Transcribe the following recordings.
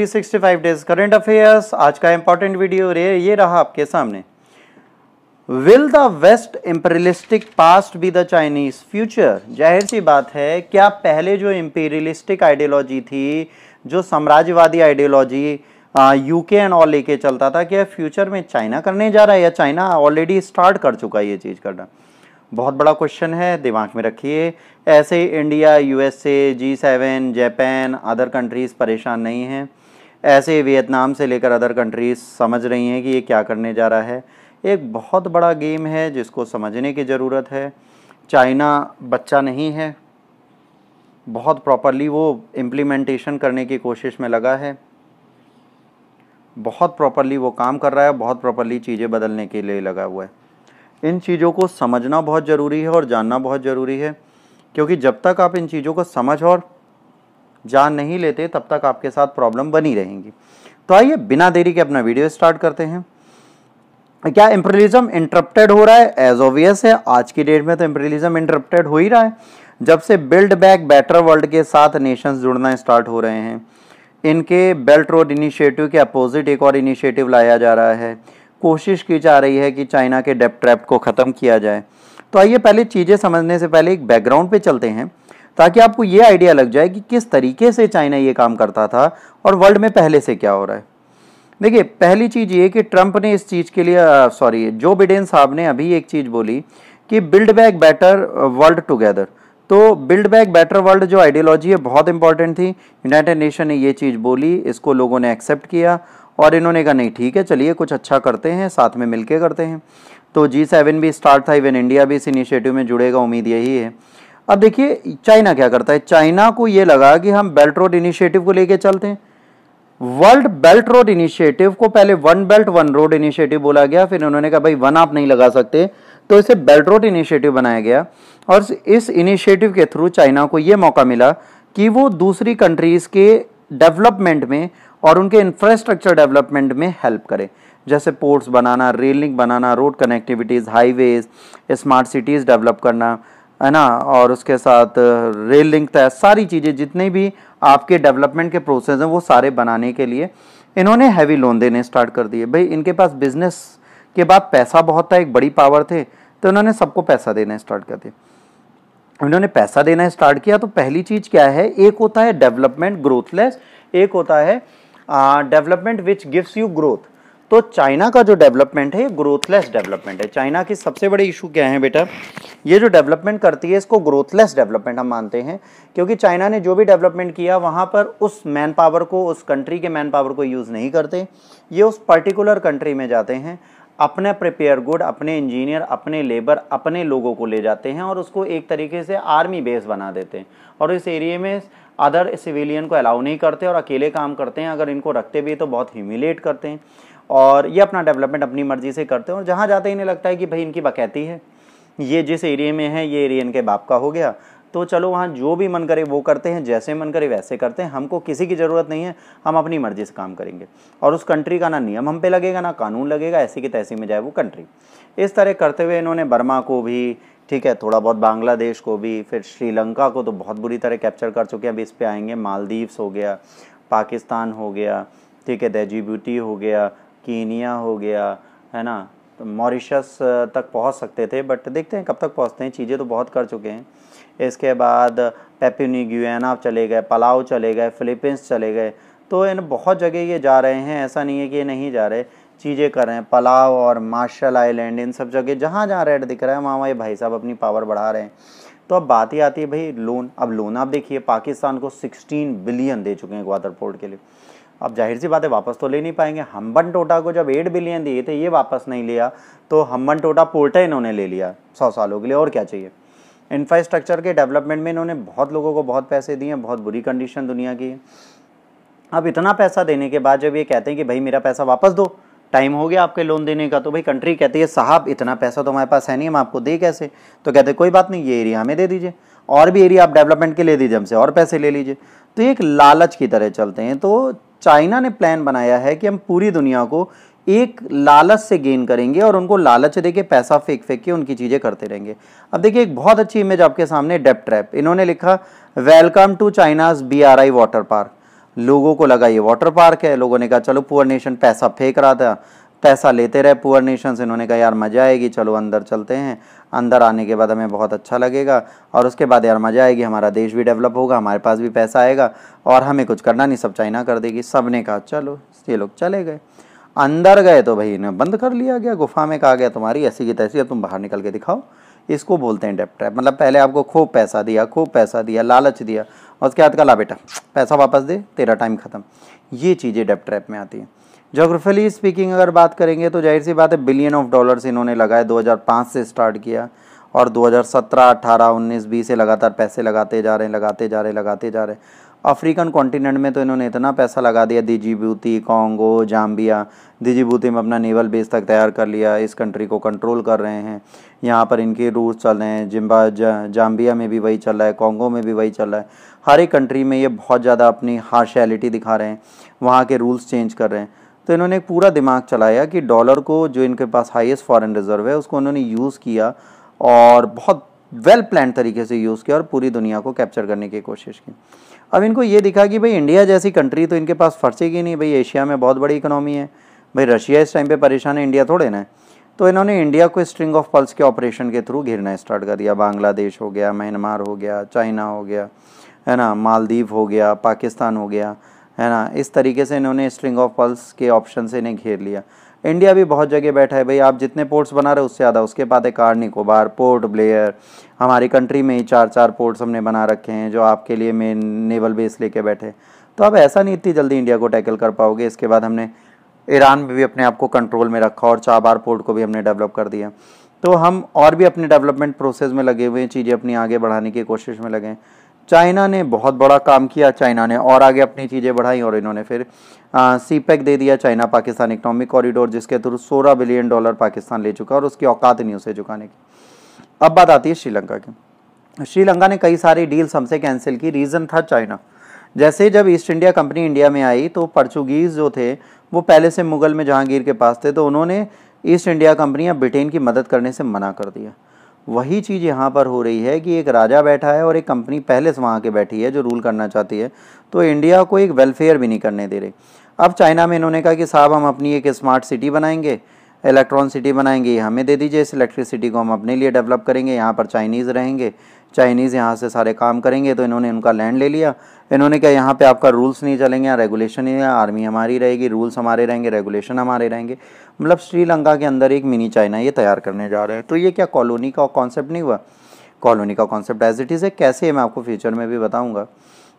365 days current affairs आज का important video रे ये रहा आपके सामने will the West imperialistic past be the Chinese future जाहिर सी बात है क्या पहले जो इंपेरियलिस्टिक आइडियोलॉजी थी जो साम्राज्यवादी आइडियोलॉजी यूके एंड ऑल लेके चलता था क्या फ्यूचर में चाइना करने जा रहा है या चाइना ऑलरेडी स्टार्ट कर चुका है ये चीज़ करना बहुत बड़ा क्वेश्चन है दिमाग में रखिए ऐसे India USA G seven Japan other countries परेशान नहीं हैं ऐसे वियतनाम से लेकर अदर कंट्रीज़ समझ रही हैं कि ये क्या करने जा रहा है एक बहुत बड़ा गेम है जिसको समझने की ज़रूरत है चाइना बच्चा नहीं है बहुत प्रॉपरली वो इम्प्लीमेंटेशन करने की कोशिश में लगा है बहुत प्रॉपरली वो काम कर रहा है बहुत प्रॉपरली चीज़ें बदलने के लिए लगा हुआ है इन चीज़ों को समझना बहुत ज़रूरी है और जानना बहुत ज़रूरी है क्योंकि जब तक आप इन चीज़ों को समझ और जान नहीं लेते तब तक आपके साथ प्रॉब्लम बनी रहेंगी तो आइए बिना देरी के अपना वीडियो स्टार्ट करते हैं क्या इम्परलिज्म इंटरप्टेड हो रहा है एज ऑबियस है आज की डेट में तो इम्परलिज्म इंटरप्टेड हो ही रहा है जब से बिल्ड बैक बेटर वर्ल्ड के साथ नेशंस जुड़ना स्टार्ट हो रहे हैं इनके बेल्ट रोड इनिशिएटिव के अपोजिट एक और इनिशिएटिव लाया जा रहा है कोशिश की जा रही है कि चाइना के डेप ट्रैप को ख़त्म किया जाए तो आइए पहले चीज़ें समझने से पहले एक बैकग्राउंड पे चलते हैं ताकि आपको ये आइडिया लग जाए कि किस तरीके से चाइना ये काम करता था और वर्ल्ड में पहले से क्या हो रहा है देखिए पहली चीज़ ये कि ट्रंप ने इस चीज़ के लिए सॉरी जो बिडेन साहब ने अभी एक चीज़ बोली कि build back better world together तो बिल्ड बैक बेटर वर्ल्ड जो आइडियोलॉजी है बहुत इंपॉर्टेंट थी यूनाइटेड नेशन ने ये चीज़ बोली इसको लोगों ने एक्सेप्ट किया और इन्होंने कहा नहीं ठीक है चलिए कुछ अच्छा करते हैं साथ में मिलके करते हैं तो जी सेवन भी स्टार्ट था इवन इंडिया भी इस इनिशिएटिव में जुड़ेगा उम्मीद यही है अब देखिए चाइना क्या करता है चाइना को ये लगा कि हम बेल्ट रोड इनिशिएटिव को लेके चलते हैं वर्ल्ड बेल्ट रोड इनिशिएटिव को पहले one belt one road initiative बोला गया फिर उन्होंने कहा भाई वन आप नहीं लगा सकते तो इसे बेल्ट रोड इनिशिएटिव बनाया गया और इस इनिशिएटिव के थ्रू चाइना को ये मौका मिला कि वो दूसरी कंट्रीज़ के डेवलपमेंट में और उनके इंफ्रास्ट्रक्चर डेवलपमेंट में हेल्प करें जैसे पोर्ट्स बनाना रेल लिंक बनाना road connectivities highways smart cities develop करना है ना और उसके साथ रेल लिंक था सारी चीज़ें जितने भी आपके डेवलपमेंट के प्रोसेस हैं वो सारे बनाने के लिए इन्होंने हैवी लोन देने स्टार्ट कर दिए भाई इनके पास बिजनेस के बाद पैसा बहुत था एक बड़ी पावर थे तो इन्होंने सबको पैसा देना स्टार्ट कर दिया इन्होंने पैसा देना स्टार्ट किया तो पहली चीज़ क्या है एक होता है डेवलपमेंट ग्रोथलेस एक होता है development which gives you growth तो चाइना का जो डेवलपमेंट है ये ग्रोथलेस डेवलपमेंट है चाइना की सबसे बड़े इशू क्या है बेटा ये जो डेवलपमेंट करती है इसको ग्रोथलेस डेवलपमेंट हम मानते हैं क्योंकि चाइना ने जो भी डेवलपमेंट किया वहाँ पर उस मैन पावर को उस कंट्री के मैन पावर को यूज़ नहीं करते ये उस पर्टिकुलर कंट्री में जाते हैं अपने प्रिपेयर गुड अपने इंजीनियर अपने लेबर अपने लोगों को ले जाते हैं और उसको एक तरीके से आर्मी बेस बना देते हैं और इस एरिए में अदर सिविलियन को अलाउ नहीं करते और अकेले काम करते हैं अगर इनको रखते भी तो बहुत ह्यूमिलेट करते हैं और ये अपना डेवलपमेंट अपनी मर्ज़ी से करते हैं और जहाँ जाते ही इन्हें लगता है कि भाई इनकी बकैती है ये जिस एरिए में है ये एरिए इनके बाप का हो गया तो चलो वहाँ जो भी मन करे वो करते हैं जैसे मन करे वैसे करते हैं हमको किसी की ज़रूरत नहीं है हम अपनी मर्ज़ी से काम करेंगे और उस कंट्री का ना नियम हम पे लगेगा ना कानून लगेगा ऐसी की तैसी में जाए वो कंट्री इस तरह करते हुए इन्होंने बर्मा को भी ठीक है थोड़ा बहुत बांग्लादेश को भी फिर श्रीलंका को तो बहुत बुरी तरह कैप्चर कर चुके हैं अभी इस पर आएंगे मालदीव्स हो गया पाकिस्तान हो गया ठीक है डेजिब्यूटी हो गया कीनिया हो गया है ना मॉरिशस तक पहुंच सकते थे बट देखते हैं कब तक पहुंचते हैं चीज़ें तो बहुत कर चुके हैं इसके बाद पेप्यूनी गुयाना चले गए पलाव चले गए फिलीपींस चले गए तो इन बहुत जगह ये जा रहे हैं ऐसा नहीं है कि ये नहीं जा रहे चीज़ें कर रहे हैं पलाव और मार्शल आइलैंड इन सब जगह जहाँ जहाँ रेड दिख रहा है वहाँ वहाँ ये भाई साहब अपनी पावर बढ़ा रहे हैं तो अब बात ही आती है भाई लोन अब लोन आप देखिए पाकिस्तान को सिक्सटीन बिलियन दे चुके हैं ग्वादरपोर्ट के लिए अब जाहिर सी बात है वापस तो ले नहीं पाएंगे हम्बन टोटा को जब एट बिलियन दिए थे ये वापस नहीं लिया तो हम्बन टोटा पोर्टा इन्होंने ले लिया सौ सालों के लिए और क्या चाहिए इंफ्रास्ट्रक्चर के डेवलपमेंट में इन्होंने बहुत लोगों को बहुत पैसे दिए बहुत बुरी कंडीशन दुनिया की है अब इतना पैसा देने के बाद जब ये कहते हैं कि भाई मेरा पैसा वापस दो टाइम हो गया आपके लोन देने का तो भाई कंट्री कहती है साहब इतना पैसा तो हमारे पास है नहीं हम आपको दे कैसे तो कहते कोई बात नहीं ये एरिया हमें दे दीजिए और भी एरिया आप डेवलपमेंट के ले दीजिए हमसे और पैसे ले लीजिए तो एक लालच की तरह चलते हैं तो चाइना ने प्लान बनाया है कि हम पूरी दुनिया को एक लालच से गेन करेंगे और उनको लालच दे के पैसा फेंक फेंक के उनकी चीज़ें करते रहेंगे अब देखिए एक बहुत अच्छी इमेज आपके सामने डेप ट्रैप इन्होंने लिखा welcome to China's B R I water park लोगों को लगा ये वाटर पार्क है लोगों ने कहा चलो पुअर नेशन पैसा फेंक रहा था पैसा लेते रहे पुअर नेशन इन्होंने कहा यार मजा आएगी चलो अंदर चलते हैं अंदर आने के बाद हमें बहुत अच्छा लगेगा और उसके बाद यार मज़ा आएगी हमारा देश भी डेवलप होगा हमारे पास भी पैसा आएगा और हमें कुछ करना नहीं सब चाइना कर देगी सब ने कहा चलो ये लोग चले गए अंदर गए तो भाई इन्हें बंद कर लिया गया गुफा में कहा गया तुम्हारी ऐसी की तैसी तुम बाहर निकल के दिखाओ इसको बोलते हैं डेप ट्रैप मतलब पहले आपको खूब पैसा दिया खूब पैसा दिया लालच दिया और उसके बाद कहा बेटा पैसा वापस दे तेरा टाइम ख़त्म ये चीज़ें डेप ट्रैप में आती हैं जोग्राफिकली स्पीकिंग अगर बात करेंगे तो जाहिर सी बात है बिलियन ऑफ डॉलर्स इन्होंने लगाए 2005 से स्टार्ट किया और 2017, 18, 19, 20 से लगातार पैसे लगाते जा रहे हैं लगाते जा रहे हैं लगाते जा रहे हैं अफ्रीकन कॉन्टिनेंट में तो इन्होंने इतना पैसा लगा दिया दिजीबूती कॉन्गो जाम्बिया दिजीबूती में अपना नेवल बेस तक तैयार कर लिया इस कंट्री को कंट्रोल कर रहे हैं यहाँ पर इनके रूल्स चल रहे हैं जिम्बा जाम्बिया में भी वही चल रहा है कॉन्गो में भी वही चल रहा है हर एक कंट्री में ये बहुत ज़्यादा अपनी हार्शैलिटी दिखा रहे हैं वहाँ के रूल्स चेंज कर रहे हैं तो इन्होंने एक पूरा दिमाग चलाया कि डॉलर को जो इनके पास हाईएस्ट फॉरेन रिजर्व है उसको उन्होंने यूज़ किया और बहुत वेल प्लान तरीके से यूज़ किया और पूरी दुनिया को कैप्चर करने की कोशिश की अब इनको ये दिखा कि भाई इंडिया जैसी कंट्री तो इनके पास की नहीं भाई एशिया में बहुत बड़ी इकोनॉमी है भाई रशिया इस टाइम पर परेशान है इंडिया थोड़े ना तो इन्होंने इंडिया को स्ट्रिंग ऑफ पल्स के ऑपरेशन के थ्रू घिरना स्टार्ट कर दिया बांग्लादेश हो गया म्यांमार हो गया चाइना हो गया है ना मालदीव हो गया पाकिस्तान हो गया है ना इस तरीके से इन्होंने स्ट्रिंग ऑफ पल्स के ऑप्शन से इन्हें घेर लिया इंडिया भी बहुत जगह बैठा है भाई आप जितने पोर्ट्स बना रहे हो उससे ज़्यादा उसके बाद है कार निकोबार पोर्ट ब्लेयर हमारी कंट्री में ही चार चार पोर्ट्स हमने बना रखे हैं जो आपके लिए मेन नेवल बेस लेके बैठे तो आप ऐसा नहीं इतनी जल्दी इंडिया को टैकल कर पाओगे इसके बाद हमने ईरान में भी अपने आप को कंट्रोल में रखा और चाबार पोर्ट को भी हमने डेवलप कर दिया तो हम और भी अपने डेवलपमेंट प्रोसेस में लगे हुए हैं चीज़ें अपनी आगे बढ़ाने की कोशिश में लगे हैं चाइना ने बहुत बड़ा काम किया चाइना ने और आगे अपनी चीज़ें बढ़ाई और इन्होंने फिर सी पैक e दे दिया चाइना पाकिस्तान इकनॉमिक कॉरिडोर जिसके थ्रू सोलह बिलियन डॉलर पाकिस्तान ले चुका और उसकी औकात नहीं उसे चुकाने की अब बात आती है श्रीलंका की श्रीलंका ने कई सारी डील्स हमसे कैंसिल की रीज़न था चाइना जैसे जब ईस्ट इंडिया कंपनी इंडिया में आई तो पर्चुगीज़ जो थे वो पहले से मुगल में जहांगीर के पास थे तो उन्होंने ईस्ट इंडिया कंपनी या ब्रिटेन की मदद करने से मना कर दिया वही चीज़ यहाँ पर हो रही है कि एक राजा बैठा है और एक कंपनी पहले से वहाँ के बैठी है जो रूल करना चाहती है तो इंडिया को एक वेलफेयर भी नहीं करने दे रहे अब चाइना में इन्होंने कहा कि साहब हम अपनी एक स्मार्ट सिटी बनाएंगे इलेक्ट्रॉन सिटी बनाएंगे हमें दे दीजिए इस इलेक्ट्रिसिटी को हम अपने लिए डेवलप करेंगे यहाँ पर चाइनीज़ रहेंगे चाइनीज़ यहाँ से सारे काम करेंगे तो इन्होंने उनका लैंड ले लिया इन्होंने क्या यहाँ पे आपका रूल्स नहीं चलेंगे या रेगुलेशन नहीं है आर्मी हमारी रहेगी रूल्स हमारे रहेंगे रेगुलेशन हमारे रहेंगे मतलब श्रीलंका के अंदर एक मिनी चाइना ये तैयार करने जा रहे हैं तो ये क्या कॉलोनी का कॉन्सेप्ट नहीं हुआ कॉलोनी का कॉन्सेप्ट एज इट इज़ है कैसे है मैं आपको फ्यूचर में भी बताऊँगा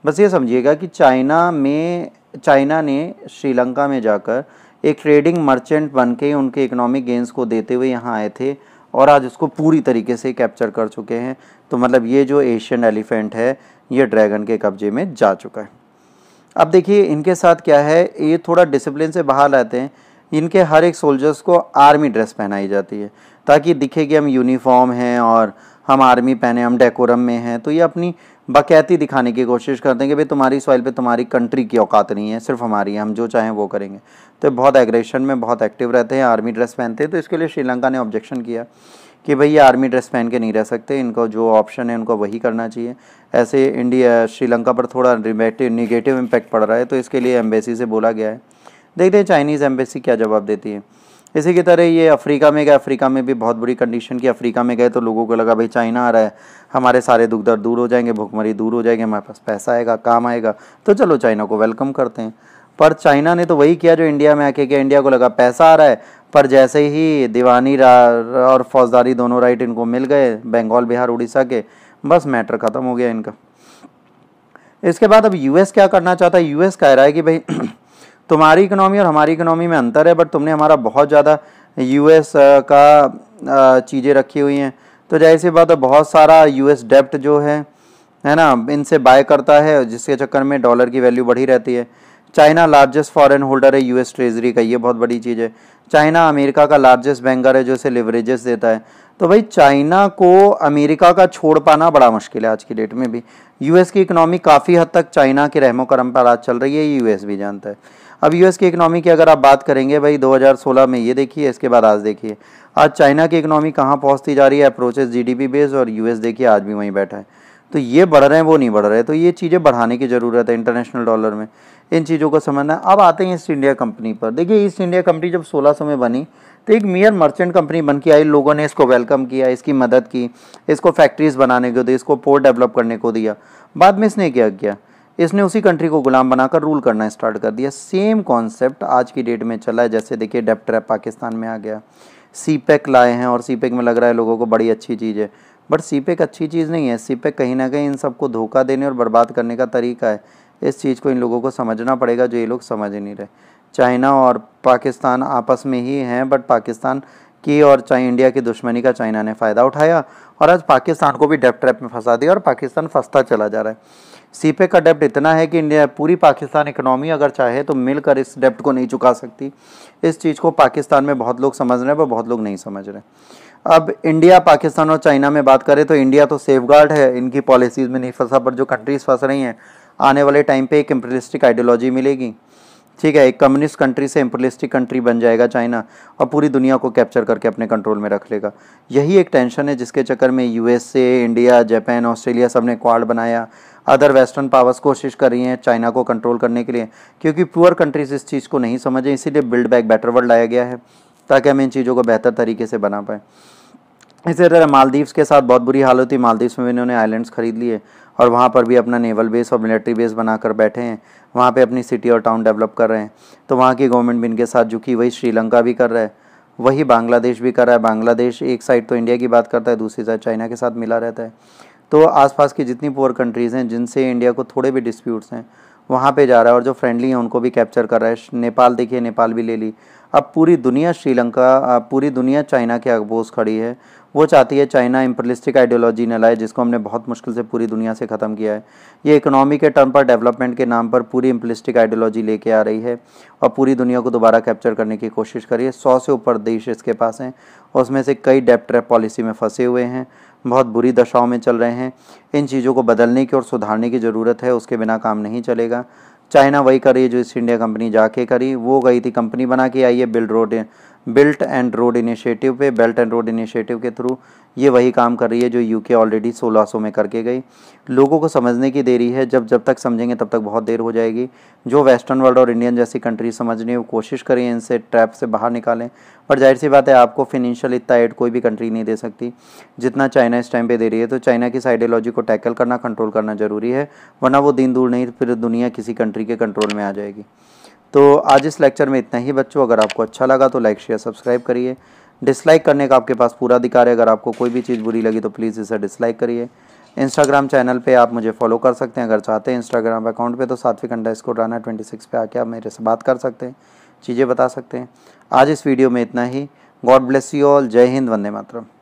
बस ये समझिएगा कि चाइना में चाइना ने श्रीलंका में जाकर एक ट्रेडिंग मर्चेंट बन के उनके इकोनॉमिक गेंस को देते हुए यहाँ आए थे और आज उसको पूरी तरीके से कैप्चर कर चुके हैं तो मतलब ये जो एशियन एलिफेंट है ये ड्रैगन के कब्जे में जा चुका है अब देखिए इनके साथ क्या है ये थोड़ा डिसिप्लिन से बाहर आते हैं इनके हर एक सोल्जर्स को आर्मी ड्रेस पहनाई जाती है ताकि दिखे कि हम यूनिफॉर्म हैं और हम आर्मी पहने हम डेकोरम में हैं तो ये अपनी बाक़ैती दिखाने की कोशिश करते हैं कि भाई तुम्हारी सॉइल पे तुम्हारी कंट्री की औकात नहीं है सिर्फ हमारी है हम जो चाहें वो करेंगे तो बहुत एग्रेशन में बहुत एक्टिव रहते हैं आर्मी ड्रेस पहनते हैं तो इसके लिए श्रीलंका ने ऑब्जेक्शन किया कि भाई ये आर्मी ड्रेस पहन के नहीं रह सकते इनको जो ऑप्शन है उनको वही करना चाहिए ऐसे इंडिया श्रीलंका पर थोड़ा निगेटिव इम्पैक्ट पड़ रहा है तो इसके लिए एम्बेसी से बोला गया है देखते हैं चाइनीज़ एम्बेसी क्या जवाब देती है इसी की तरह ये अफ्रीका में गए अफ्रीका में भी बहुत बुरी कंडीशन की अफ्रीका में गए तो लोगों को लगा भाई चाइना आ रहा है हमारे सारे दुख दर्द दूर हो जाएंगे भूखमरी दूर हो जाएगी हमारे पास पैसा आएगा काम आएगा तो चलो चाइना को वेलकम करते हैं पर चाइना ने तो वही किया जो इंडिया में आके किया इंडिया को लगा पैसा आ रहा है पर जैसे ही दीवानी और फौजदारी दोनों राइट इनको मिल गए बंगाल बिहार उड़ीसा के बस मैटर ख़त्म हो गया इनका इसके बाद अब यूएस क्या करना चाहता है यूएस कह रहा है कि भाई तुम्हारी इकनॉमी और हमारी इकनॉमी में अंतर है बट तुमने हमारा बहुत ज़्यादा यूएस का चीज़ें रखी हुई हैं तो जाहिर सी बात है बहुत सारा यूएस डेप्ट जो है है ना इनसे बाय करता है जिसके चक्कर में डॉलर की वैल्यू बढ़ी रहती है चाइना लार्जेस्ट फॉरेन होल्डर है यूएस ट्रेजरी का ये बहुत बड़ी चीज़ है चाइना अमेरिका का लार्जेस्ट बैंकर है जो इसे लिवरेजेस देता है तो भाई चाइना को अमेरिका का छोड़ पाना बड़ा मुश्किल है आज की डेट में भी यूएस की इकोनॉमी काफ़ी हद तक चाइना के रहमो करम पर आज चल रही है ये यूएस भी जानता है अब यूएस की इकनॉमी की अगर आप बात करेंगे भाई 2016 में ये देखिए इसके बाद आज देखिए आज चाइना की इकनॉमी कहाँ पहुँचती जा रही है अप्रोचेज जीडीपी बेस और यूएस देखिए आज भी वहीं बैठा है तो ये बढ़ रहे हैं वो नहीं बढ़ रहे तो ये चीज़ें बढ़ाने की ज़रूरत है इंटरनेशनल डॉलर में इन चीज़ों को समझना अब आते हैं ईस्ट इंडिया कंपनी पर देखिए ईस्ट इंडिया कंपनी जब 1600 में बनी तो एक मियर मर्चेंट कंपनी बन के आई लोगों ने इसको वेलकम किया इसकी मदद की इसको फैक्ट्रीज़ बनाने को दी इसको पोर्ट डेवलप करने को दिया बाद में इसने क्या किया इसने उसी कंट्री को गुलाम बनाकर रूल करना स्टार्ट कर दिया सेम कॉन्सेप्ट आज की डेट में चला है जैसे देखिए डेप पाकिस्तान में आ गया सी e लाए हैं और सी e में लग रहा है लोगों को बड़ी अच्छी चीज़ है बट सी e अच्छी चीज़ नहीं है सी कहीं ना कहीं इन सबको धोखा देने और बर्बाद करने का तरीका है इस चीज़ को इन लोगों को समझना पड़ेगा जो ये लोग समझ ही नहीं रहे चाइना और पाकिस्तान आपस में ही हैं बट पाकिस्तान की और चाहे इंडिया की दुश्मनी का चाइना ने फ़ायदा उठाया और आज पाकिस्तान को भी डेप्ट ट्रैप में फंसा दिया और पाकिस्तान फंसता चला जा रहा है सीपे का डेप्ट इतना है कि इंडिया पूरी पाकिस्तान इकोनॉमी अगर चाहे तो मिलकर इस डेप्ट को नहीं चुका सकती इस चीज़ को पाकिस्तान में बहुत लोग समझ रहे हैं पर बहुत लोग नहीं समझ रहे अब इंडिया पाकिस्तान और चाइना में बात करें तो इंडिया तो सेफ गार्ड है इनकी पॉलिसीज़ में नहीं फंसा पर जो कंट्रीज़ फंस रही हैं आने वाले टाइम पर एक इम्पीरियलिस्टिक आइडियोलॉजी मिलेगी ठीक है एक कम्युनिस्ट कंट्री से इम्पलिस्टिक कंट्री बन जाएगा चाइना और पूरी दुनिया को कैप्चर करके अपने कंट्रोल में रख लेगा यही एक टेंशन है जिसके चक्कर में यूएसए इंडिया जापान ऑस्ट्रेलिया सब ने क्वाड बनाया अदर वेस्टर्न पावर्स कोशिश कर रही हैं चाइना को कंट्रोल करने के लिए क्योंकि पुअर कंट्रीज इस चीज़ को नहीं समझें इसीलिए बिल्ड बैक बेटर वर्ल्ड लाया गया है ताकि हम इन चीज़ों को बेहतर तरीके से बना पाएँ इसी तरह मालदीव्स के साथ बहुत बुरी हालत हुई मालदीव्स में इन्होंने आइलैंड्स खरीद लिए और वहाँ पर भी अपना नेवल बेस और मिलिट्री बेस बनाकर बैठे हैं वहाँ पे अपनी सिटी और टाउन डेवलप कर रहे हैं तो वहाँ की गवर्नमेंट भी इनके साथ झुकी वही श्रीलंका भी कर रहा है वही बांग्लादेश भी कर रहा है बांग्लादेश एक साइड तो इंडिया की बात करता है दूसरी साइड चाइना के साथ मिला रहता है तो आसपास की जितनी पुअर कंट्रीज़ हैं जिनसे इंडिया को थोड़े भी डिस्प्यूट्स हैं वहाँ पे जा रहा है और जो फ्रेंडली हैं उनको भी कैप्चर कर रहा है नेपाल देखिए नेपाल भी ले ली अब पूरी दुनिया श्रीलंका पूरी दुनिया चाइना के अगबोज खड़ी है वो चाहती है चाइना इम्परलिस्टिक आइडियोलॉजी ने लाए जिसको हमने बहुत मुश्किल से पूरी दुनिया से ख़त्म किया है ये इकोनॉमी के टर्म पर डेवलपमेंट के नाम पर पूरी इम्पलिस्टिक आइडियोलॉजी लेके आ रही है और पूरी दुनिया को दोबारा कैप्चर करने की कोशिश कर रही है सौ से ऊपर देश इसके पास हैं और उसमें से कई डेप्ट ट्रैप पॉलिसी में फंसे हुए हैं बहुत बुरी दशाओं में चल रहे हैं इन चीज़ों को बदलने की और सुधारने की ज़रूरत है उसके बिना काम नहीं चलेगा चाइना वही कर रही है जो ईस्ट इंडिया कंपनी जाके करी वो गई थी कंपनी बना के आई है build road belt and road initiative पे बेल्ट एंड रोड इनिशिएटिव के थ्रू ये वही काम कर रही है जो यूके ऑलरेडी 1600 में करके गई लोगों को समझने की देरी है जब जब तक समझेंगे तब तक बहुत देर हो जाएगी जो वेस्टर्न वर्ल्ड और इंडियन जैसी कंट्री है वो कोशिश करें इनसे ट्रैप से बाहर निकालें पर जाहिर सी बात है आपको फिनेंशियल इतना एड कोई भी कंट्री नहीं दे सकती जितना चाइना इस टाइम पर दे रही है तो चाइना की आइडियोलॉजी को टैकल करना कंट्रोल करना ज़रूरी है वरना वो दिन दूर नहीं फिर दुनिया किसी कंट्री के कंट्रोल में आ जाएगी तो आज इस लेक्चर में इतना ही बच्चों अगर आपको अच्छा लगा तो लाइक शेयर सब्सक्राइब करिए डिसलाइक करने का आपके पास पूरा अधिकार है अगर आपको कोई भी चीज़ बुरी लगी तो प्लीज़ इसे डिसलाइक करिए इंस्टाग्राम चैनल पे आप मुझे फॉलो कर सकते हैं अगर चाहते हैं इंस्टाग्राम अकाउंट पे तो सात्विक अंडा इसको राना ट्वेंटी सिक्स पर आके आप मेरे से बात कर सकते हैं चीज़ें बता सकते हैं आज इस वीडियो में इतना ही गॉड ब्लेस यू ऑल जय हिंद वंदे मातरम